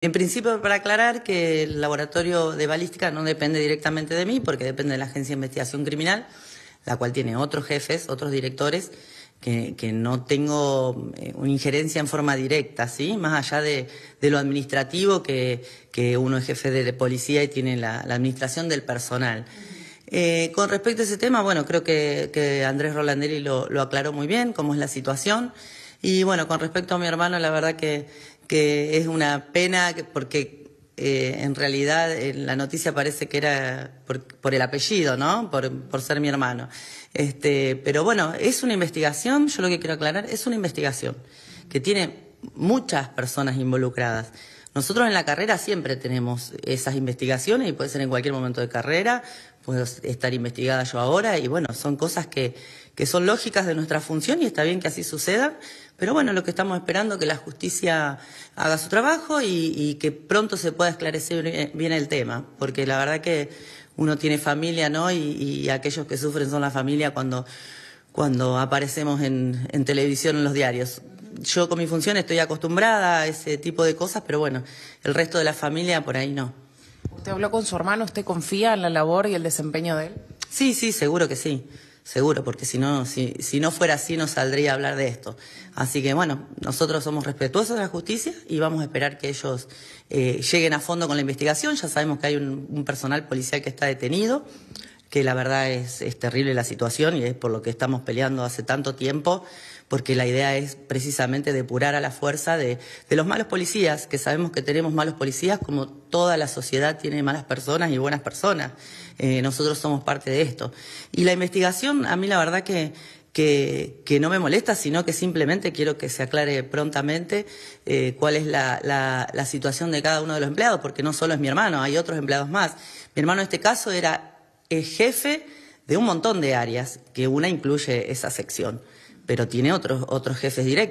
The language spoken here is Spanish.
En principio, para aclarar que el laboratorio de balística no depende directamente de mí, porque depende de la Agencia de Investigación Criminal, la cual tiene otros jefes, otros directores, que, no tengo eh, una injerencia en forma directa, ¿sí? Más allá de, lo administrativo, que, uno es jefe de policía y tiene la, administración del personal. Eh, con respecto a ese tema, bueno, creo que, Andrés Rolandelli lo aclaró muy bien, cómo es la situación. Y bueno, con respecto a mi hermano, la verdad que, que es una pena porque eh, en realidad eh, la noticia parece que era por, el apellido, ¿no? Por, por, ser mi hermano. Este, pero bueno, es una investigación, yo lo que quiero aclarar, es una investigación que tiene muchas personas involucradas. Nosotros en la carrera siempre tenemos esas investigaciones y puede ser en cualquier momento de carrera, puedo estar investigada yo ahora, y bueno, son cosas que, que son lógicas de nuestra función y está bien que así suceda, pero bueno, lo que estamos esperando es que la justicia haga su trabajo y, que pronto se pueda esclarecer bien el tema, porque la verdad que uno tiene familia, ¿no? Y, aquellos que sufren son la familia cuando, cuando aparecemos en, en, televisión, en los diarios. Yo con mi función estoy acostumbrada a ese tipo de cosas, pero bueno, el resto de la familia por ahí no. ¿Usted habló con su hermano? ¿Usted confía en la labor y el desempeño de él? Sí, sí, seguro que sí. Seguro, porque si no, si, no fuera así no saldría a hablar de esto. Así que bueno, nosotros somos respetuosos de la justicia y vamos a esperar que ellos eh, lleguen a fondo con la investigación. Ya sabemos que hay un personal policial que está detenido que la verdad es, es terrible la situación y es por lo que estamos peleando hace tanto tiempo, porque la idea es precisamente depurar a la fuerza de, los malos policías, que sabemos que tenemos malos policías, como toda la sociedad tiene malas personas y buenas personas. Eh, nosotros somos parte de esto. Y la investigación, a mí la verdad que, que, no me molesta, sino que simplemente quiero que se aclare prontamente eh, cuál es la situación de cada uno de los empleados, porque no solo es mi hermano, hay otros empleados más. Mi hermano en este caso era es jefe de un montón de áreas, que una incluye esa sección, pero tiene otros, otros jefes directos.